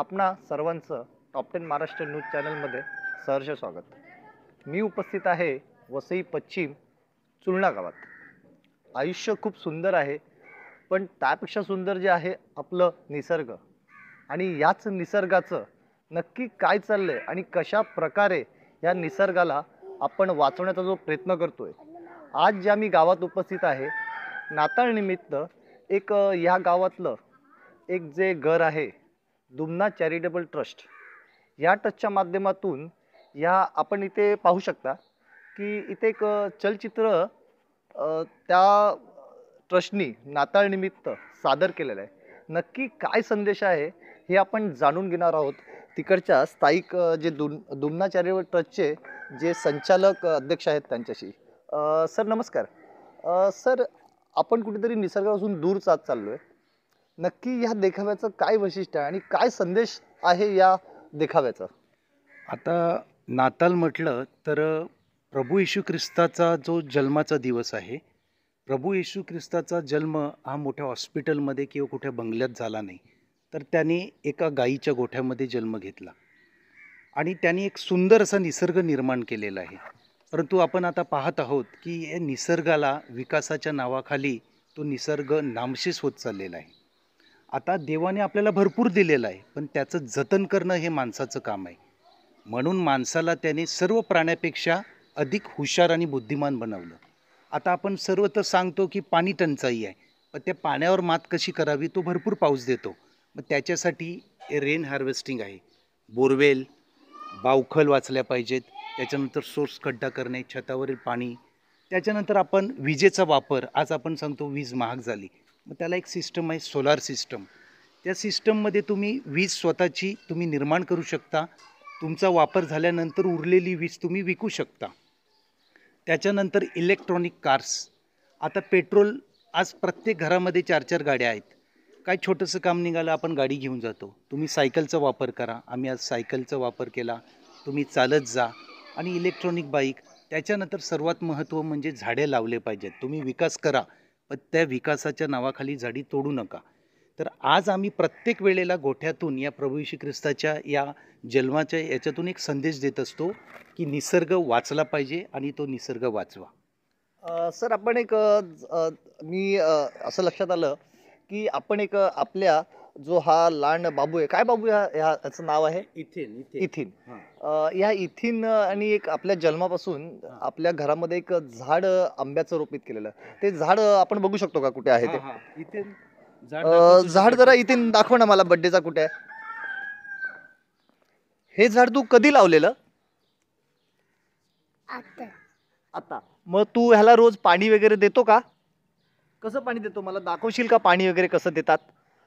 आपणा सर्वांचं top ten Maharashtra news चॅनलमध्ये सहर्ष स्वागत मी उपस्थित आहे वसई पश्चिम चुलणा गावात आयुष्य खूप सुंदर आहे पण त्यापेक्षा सुंदर जे आहे आपलं निसर्ग आणि याच निसर्गाचं नक्की काय चाललं आहे आणि कशा प्रकारे या निसर्गाला आपण वाचवण्याचा जो प्रयत्न करतो आहे आज ज्या मी गावात उपस्थित आहे नाताळनिमित्त एक ह्या गावातलं एक जे घर आहे दुमना चॅरिटेबल ट्रस्ट या ट्रस्टच्या माध्यमातून या आपण इथे पाहू शकता की इथे एक चलचित्र त्या ट्रस्टनी नाताळनिमित्त सादर केलेलं आहे नक्की काय संदेश आहे हे आपण जाणून घेणार आहोत तिकडच्या स्थायिक जे दुम दुमना चॅरिटेबल ट्रस्टचे जे संचालक अध्यक्ष आहेत त्यांच्याशी सर नमस्कार सर आपण कुठेतरी निसर्गापासून दूर जात चाललो आहे नक्की या देखाव्याचं काय वैशिष्ट्य आहे आणि काय संदेश आहे या देखाव्याचा आता नाताल म्हटलं तर प्रभू येशू ख्रिस्ताचा जो जन्माचा दिवस आहे प्रभू येशू ख्रिस्ताचा जन्म हा मोठ्या हॉस्पिटलमध्ये किंवा कुठे बंगल्यात झाला नाही तर त्याने एका गाईच्या गोठ्यामध्ये जन्म घेतला आणि त्यांनी एक सुंदर असा निसर्ग निर्माण केलेला आहे परंतु आपण आता पाहत आहोत की या निसर्गाला विकासाच्या नावाखाली तो निसर्ग नामशेष होत चाललेला आहे आता देवाने आपल्याला भरपूर दिलेलं आहे पण त्याचं जतन करणं हे माणसाचं काम आहे म्हणून माणसाला त्याने सर्व प्राण्यापेक्षा अधिक हुशार आणि बुद्धिमान बनवलं आता आपण सर्व तर सांगतो की पाणी टंचाई आहे पण त्या पाण्यावर मात कशी करावी तो भरपूर पाऊस देतो मग त्याच्यासाठी रेन हार्वेस्टिंग आहे बोरवेल बावखल वाचल्या पाहिजेत त्याच्यानंतर सोर्स खड्डा करणे छतावरील पाणी त्याच्यानंतर आपण विजेचा वापर आज आपण सांगतो वीज महाग झाली मग त्याला एक सिस्टम आहे सोलार सिस्टम त्या सिस्टममध्ये तुम्ही वीज स्वतःची तुम्ही निर्माण करू शकता तुमचा वापर झाल्यानंतर उरलेली वीज तुम्ही विकू शकता त्याच्यानंतर इलेक्ट्रॉनिक कार्स आता पेट्रोल आज प्रत्येक घरामध्ये चार चार गाड्या आहेत काय छोटंसं काम निघालं आपण गाडी घेऊन जातो तुम्ही सायकलचा वापर करा आम्ही आज सायकलचा वापर केला तुम्ही चालत जा आणि इलेक्ट्रॉनिक बाईक त्याच्यानंतर सर्वात महत्त्व म्हणजे झाडे लावले पाहिजेत तुम्ही विकास करा पण त्या विकासाच्या नावाखाली झाडी तोडू नका तर आज आम्ही प्रत्येक वेळेला गोठ्यातून या प्रभू श्री ख्रिस्ताच्या या जन्माच्या याच्यातून एक संदेश देत असतो की निसर्ग वाचला पाहिजे आणि तो निसर्ग वाचवा सर आपण एक मी असं लक्षात आलं की आपण एक आपल्या जो हा लांड बाबू आहे काय बाबू ह्या नाव आहे इथिन इथिन या इथिन आणि एक आपल्या जन्मापासून आपल्या घरामध्ये एक झाड आंब्याचं रोपित केलेलं ते झाड आपण बघू शकतो का कुठे आहे ते हा, झाड जरा इथिन दाखव ना मला बड्डेचा कुठे आहे हे झाड तू कधी लावलेलं आता आता मग तू ह्याला रोज पाणी वगैरे देतो का कसं पाणी देतो मला दाखवशील का पाणी वगैरे कसं देतात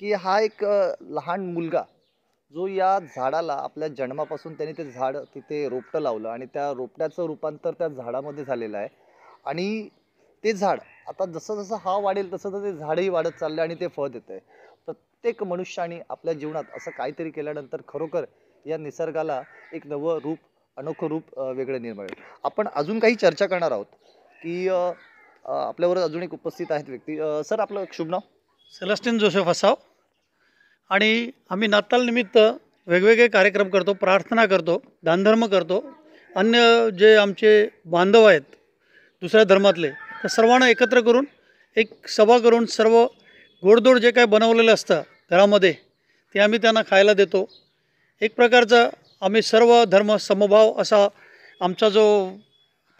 की हा एक लहान मुलगा जो या झाडाला आपल्या जन्मापासून त्याने ते झाड तिथे रोपटं लावलं आणि त्या रोपट्याचं रूपांतर त्या झाडामध्ये झालेलं आहे आणि ते झाड आता जसं जसं हा वाढेल तसं तसं ते झाडही वाढत चाललं आणि ते फळ देतं आहे प्रत्येक मनुष्याने आपल्या जीवनात असं काहीतरी केल्यानंतर खरोखर या निसर्गाला एक नवं रूप अनोखं रूप वेगळं निर्माण आपण अजून काही चर्चा करणार आहोत की आपल्याबरोबर अजून एक उपस्थित आहेत व्यक्ती सर आपलं शुभ नाव सेलस्टीन जोसेफ असाव आणि आम्ही नातालनिमित्त वेगवेगळे कार्यक्रम करतो प्रार्थना करतो दानधर्म करतो अन्य जे आमचे बांधव आहेत दुसऱ्या धर्मातले तर सर्वांना एकत्र करून एक सभा करून सर्व गोडदोड जे काय बनवलेलं असतं घरामध्ये ते आम्ही त्यांना खायला देतो एक प्रकारचा आम्ही सर्व धर्म समभाव असा आमचा जो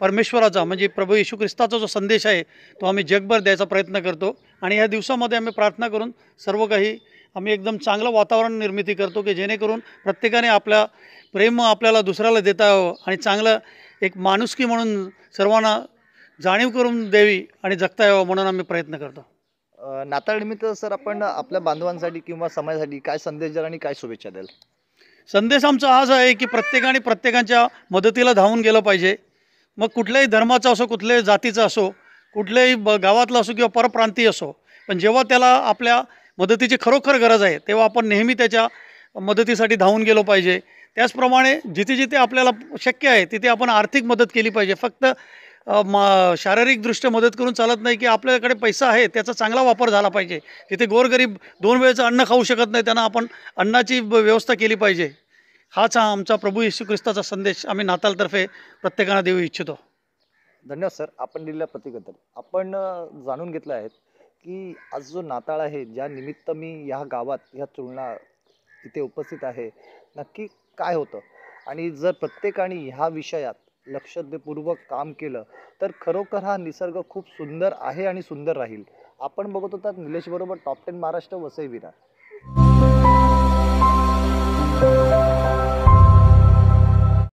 परमेश्वराचा म्हणजे प्रभू येशू ख्रिस्ताचा जो संदेश आहे तो आम्ही जगभर द्यायचा प्रयत्न करतो आणि ह्या दिवसामध्ये आम्ही प्रार्थना करून सर्व काही आम्ही एकदम चांगलं वातावरण निर्मिती करतो की जेणेकरून प्रत्येकाने आपल्या प्रेम आपल्याला दुसऱ्याला देता यावं आणि चांगलं एक माणुसकी म्हणून सर्वांना जाणीव करून द्यावी आणि जगता यावं म्हणून आम्ही प्रयत्न करतो नाताळनिमित्त सर आपण आपल्या बांधवांसाठी किंवा समाजासाठी काय संदेश द्याल आणि काय शुभेच्छा द्याल संदेश आमचा आज आहे की प्रत्येकाने प्रत्येकांच्या मदतीला धावून गेलं पाहिजे मग कुठल्याही धर्माचा असो कुठल्याही जातीचा असो कुठल्याही ब गावातलं असो किंवा परप्रांतीय असो पण जेव्हा त्याला आपल्या मदतीची खरोखर गरज आहे तेव्हा आपण नेहमी त्याच्या मदतीसाठी धावून गेलो पाहिजे त्याचप्रमाणे जिथे जिथे आपल्याला शक्य आहे तिथे आपण आर्थिक मदत केली पाहिजे फक्त म शारीरिकदृष्ट्या मदत करून चालत नाही की आपल्याकडे पैसा आहे त्याचा चांगला वापर झाला पाहिजे तिथे गोरगरीब दोन वेळेचं अन्न खाऊ शकत नाही त्यांना आपण अन्नाची व्यवस्था केली पाहिजे हाच हा आमचा प्रभू येशू ख्रिस्ताचा संदेश आम्ही तर्फे प्रत्येकाला देऊ इच्छितो धन्यवाद सर आपण दिलेल्या प्रतिबद्दल आपण जाणून घेतलं आहे की आज जो नाताळ आहे ज्या निमित्त मी ह्या गावात ह्या चुलणा इथे उपस्थित आहे नक्की काय होतं आणि जर प्रत्येकाने ह्या विषयात लक्षपूर्वक काम केलं तर खरोखर हा निसर्ग खूप सुंदर आहे आणि सुंदर राहील आपण बघत होतात बरोबर टॉप टेन महाराष्ट्र वसई विरार